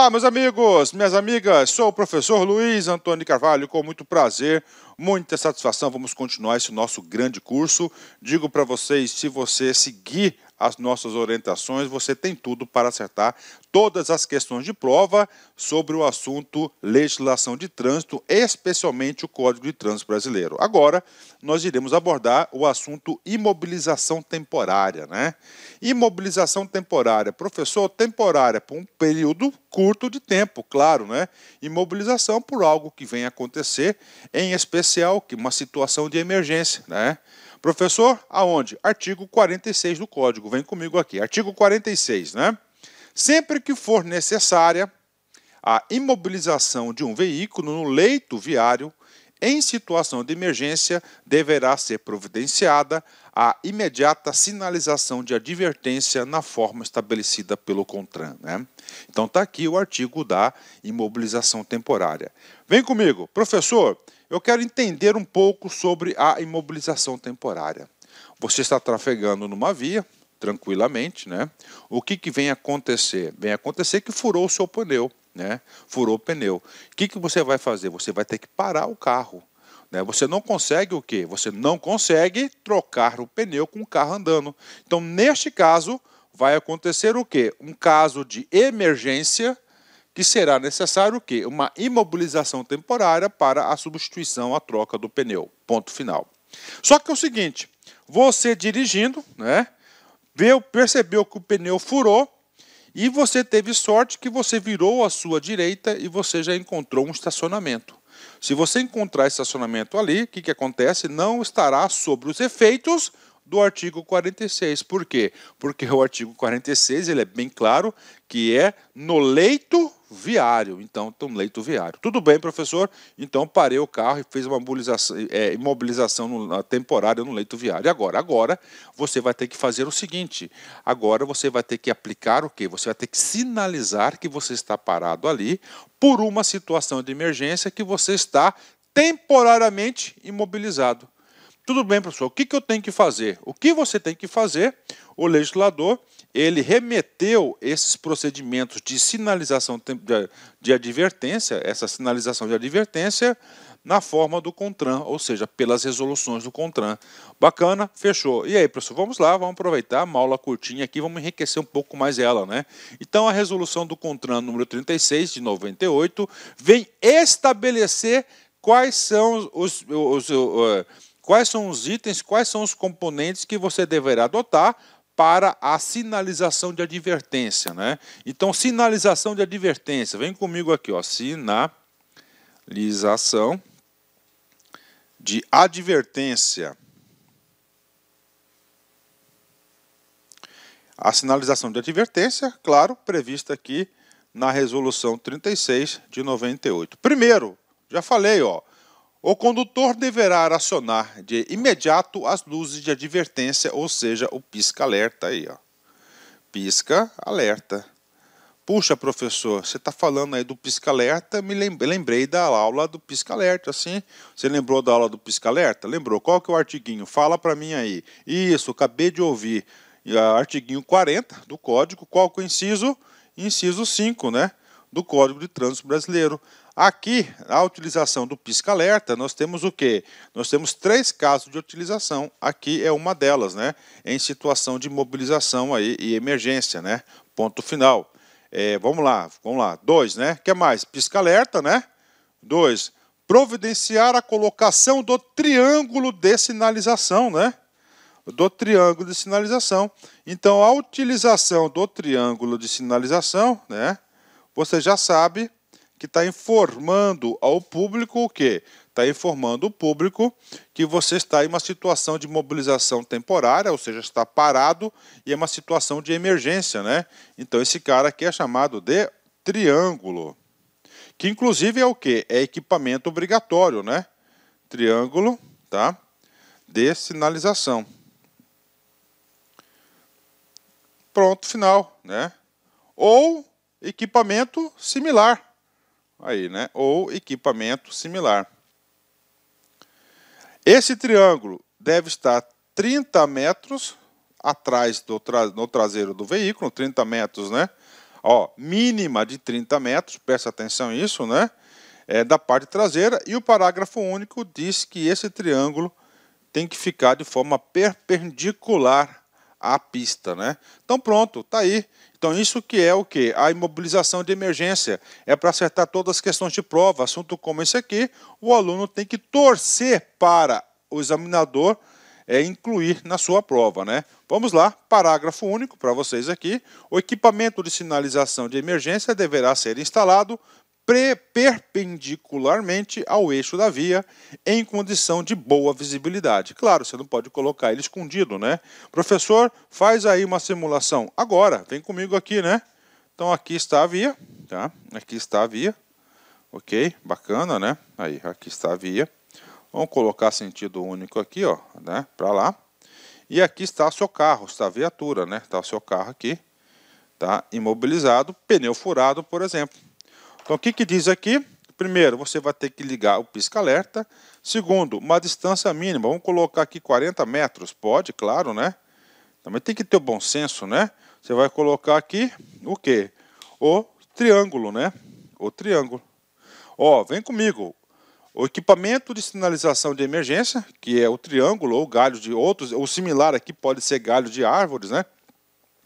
Olá, ah, meus amigos, minhas amigas, sou o professor Luiz Antônio Carvalho, com muito prazer, muita satisfação. Vamos continuar esse nosso grande curso. Digo para vocês: se você seguir as nossas orientações, você tem tudo para acertar todas as questões de prova sobre o assunto legislação de trânsito, especialmente o Código de Trânsito Brasileiro. Agora, nós iremos abordar o assunto imobilização temporária, né? Imobilização temporária, professor, temporária por um período curto de tempo, claro, né? Imobilização por algo que vem acontecer, em especial que uma situação de emergência, né? Professor, aonde? Artigo 46 do Código. Vem comigo aqui. Artigo 46, né? Sempre que for necessária a imobilização de um veículo no leito viário, em situação de emergência, deverá ser providenciada a imediata sinalização de advertência na forma estabelecida pelo CONTRAN. Né? Então está aqui o artigo da imobilização temporária. Vem comigo, professor, eu quero entender um pouco sobre a imobilização temporária. Você está trafegando numa via, tranquilamente, né? O que, que vem acontecer? Vem acontecer que furou o seu pneu, né? Furou o pneu. O que, que você vai fazer? Você vai ter que parar o carro. Né? Você não consegue o quê? Você não consegue trocar o pneu com o carro andando. Então, neste caso, vai acontecer o quê? Um caso de emergência que será necessário o quê? Uma imobilização temporária para a substituição, a troca do pneu. Ponto final. Só que é o seguinte, você dirigindo, né? veio, percebeu que o pneu furou e você teve sorte que você virou à sua direita e você já encontrou um estacionamento. Se você encontrar estacionamento ali, o que, que acontece? Não estará sobre os efeitos do artigo 46. Por quê? Porque o artigo 46 ele é bem claro que é no leito viário. Então, um leito viário. Tudo bem, professor? Então, parei o carro e fiz uma é, imobilização no, temporária no leito viário. agora? Agora, você vai ter que fazer o seguinte. Agora, você vai ter que aplicar o quê? Você vai ter que sinalizar que você está parado ali por uma situação de emergência que você está temporariamente imobilizado. Tudo bem, professor, o que, que eu tenho que fazer? O que você tem que fazer, o legislador ele remeteu esses procedimentos de sinalização de advertência, essa sinalização de advertência, na forma do CONTRAN, ou seja, pelas resoluções do CONTRAN. Bacana, fechou. E aí, professor, vamos lá, vamos aproveitar uma aula curtinha aqui, vamos enriquecer um pouco mais ela, né? Então, a resolução do CONTRAN número 36 de 98 vem estabelecer quais são os, os, os uh, quais são os itens, quais são os componentes que você deverá adotar para a sinalização de advertência. Né? Então, sinalização de advertência, vem comigo aqui, ó, sinalização de advertência. A sinalização de advertência, claro, prevista aqui na resolução 36 de 98. Primeiro, já falei, ó, o condutor deverá acionar de imediato as luzes de advertência, ou seja, o pisca-alerta aí, ó. Pisca-alerta. Puxa, professor, você está falando aí do pisca-alerta, me lembrei da aula do pisca-alerta, assim. Você lembrou da aula do pisca-alerta? Lembrou. Qual que é o artiguinho? Fala para mim aí. Isso, acabei de ouvir. Ah, artiguinho 40 do código, qual que é o inciso? Inciso 5, né? Do Código de Trânsito Brasileiro. Aqui, a utilização do pisca-alerta, nós temos o quê? Nós temos três casos de utilização. Aqui é uma delas, né? Em situação de mobilização aí e emergência, né? Ponto final. É, vamos lá, vamos lá. Dois, né? que mais? Pisca-alerta, né? Dois, providenciar a colocação do triângulo de sinalização, né? Do triângulo de sinalização. Então, a utilização do triângulo de sinalização, né? Você já sabe que está informando ao público o quê? Está informando o público que você está em uma situação de mobilização temporária, ou seja, está parado e é uma situação de emergência, né? Então esse cara aqui é chamado de triângulo, que inclusive é o quê? É equipamento obrigatório, né? Triângulo, tá? De sinalização. Pronto, final, né? Ou equipamento similar aí, né? Ou equipamento similar. Esse triângulo deve estar 30 metros atrás do tra no traseiro do veículo, 30 metros, né? Ó, mínima de 30 metros, presta atenção isso, né? É, da parte traseira. E o parágrafo único diz que esse triângulo tem que ficar de forma perpendicular a pista, né? Então pronto, tá aí. Então isso que é o que a imobilização de emergência é para acertar todas as questões de prova. Assunto como esse aqui, o aluno tem que torcer para o examinador é, incluir na sua prova, né? Vamos lá, parágrafo único para vocês aqui. O equipamento de sinalização de emergência deverá ser instalado perpendicularmente ao eixo da via em condição de boa visibilidade. Claro, você não pode colocar ele escondido, né? Professor, faz aí uma simulação agora. Vem comigo aqui, né? Então aqui está a via, tá? Aqui está a via. OK? Bacana, né? Aí, aqui está a via. Vamos colocar sentido único aqui, ó, né? Para lá. E aqui está o seu carro, está a viatura, né? Está o seu carro aqui, tá? Imobilizado, pneu furado, por exemplo. Então, o que, que diz aqui? Primeiro, você vai ter que ligar o pisca-alerta. Segundo, uma distância mínima. Vamos colocar aqui 40 metros. Pode, claro, né? Também tem que ter o bom senso, né? Você vai colocar aqui o quê? O triângulo, né? O triângulo. Ó, vem comigo. O equipamento de sinalização de emergência, que é o triângulo ou galho de outros, ou similar aqui pode ser galho de árvores, né?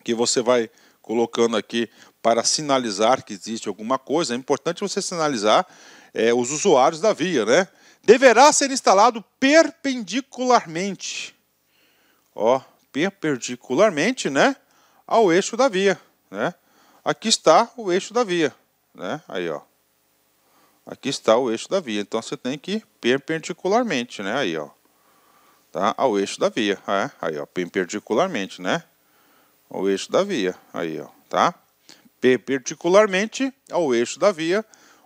Que você vai colocando aqui para sinalizar que existe alguma coisa, é importante você sinalizar é, os usuários da via, né? Deverá ser instalado perpendicularmente, ó, perpendicularmente, né, ao eixo da via, né? Aqui está o eixo da via, né? Aí, ó. Aqui está o eixo da via, então você tem que ir perpendicularmente, né? Aí, ó. Tá? Ao eixo da via, é, aí, ó, perpendicularmente, né? ao eixo da via, aí, ó, tá? Perpendicularmente ao eixo da via,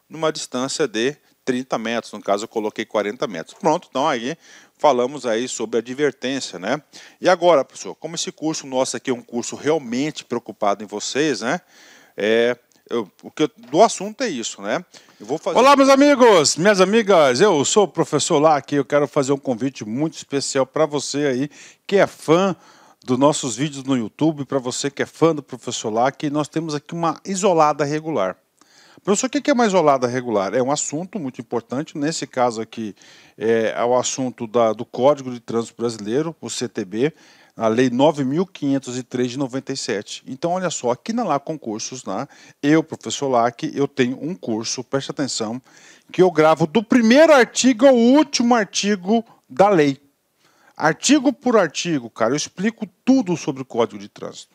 numa distância de 30 metros, no caso eu coloquei 40 metros. Pronto, então aí falamos aí sobre advertência, né? E agora, pessoal, como esse curso nosso aqui é um curso realmente preocupado em vocês, né? É, eu, o que eu, do assunto é isso, né? Eu vou fazer... Olá, meus amigos, minhas amigas, eu sou o professor lá aqui, eu quero fazer um convite muito especial para você aí que é fã dos nossos vídeos no YouTube, para você que é fã do professor Lack, nós temos aqui uma isolada regular. Professor, o que é uma isolada regular? É um assunto muito importante, nesse caso aqui é, é o assunto da, do Código de Trânsito Brasileiro, o CTB, a Lei 9.503 de 97. Então, olha só, aqui na Lá Concursos, né, eu, professor Lac, eu tenho um curso, preste atenção, que eu gravo do primeiro artigo ao último artigo da lei. Artigo por artigo, cara, eu explico tudo sobre o Código de Trânsito.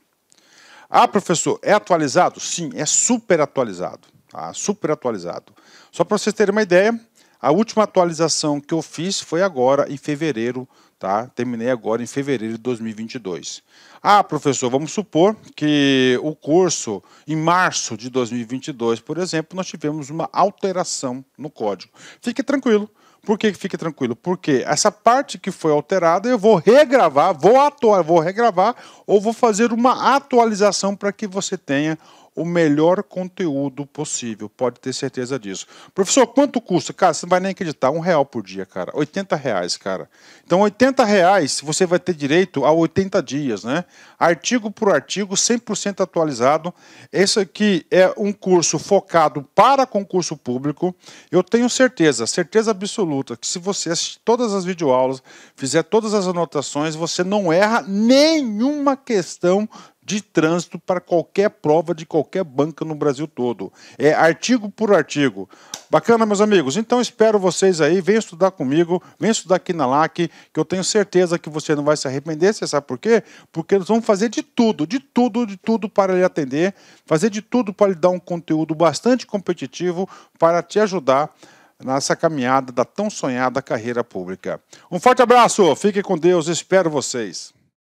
Ah, professor, é atualizado? Sim, é super atualizado. Ah, Super atualizado. Só para vocês terem uma ideia, a última atualização que eu fiz foi agora em fevereiro, tá? Terminei agora em fevereiro de 2022. Ah, professor, vamos supor que o curso em março de 2022, por exemplo, nós tivemos uma alteração no código. Fique tranquilo, por que fique tranquilo? Porque essa parte que foi alterada eu vou regravar, vou atuar, vou regravar ou vou fazer uma atualização para que você tenha o melhor conteúdo possível. Pode ter certeza disso. Professor, quanto custa? Cara, você não vai nem acreditar. Um real por dia, cara. 80 reais, cara. Então, 80 reais, você vai ter direito a 80 dias, né? Artigo por artigo, 100% atualizado. Esse aqui é um curso focado para concurso público. Eu tenho certeza, certeza absoluta, que se você assistir todas as videoaulas, fizer todas as anotações, você não erra nenhuma questão de trânsito para qualquer prova de qualquer banca no Brasil todo. É artigo por artigo. Bacana, meus amigos? Então espero vocês aí. Venham estudar comigo, venham estudar aqui na LAC, que eu tenho certeza que você não vai se arrepender. Você sabe por quê? Porque nós vamos fazer de tudo, de tudo, de tudo para lhe atender, fazer de tudo para lhe dar um conteúdo bastante competitivo para te ajudar nessa caminhada da tão sonhada carreira pública. Um forte abraço, fique com Deus, espero vocês.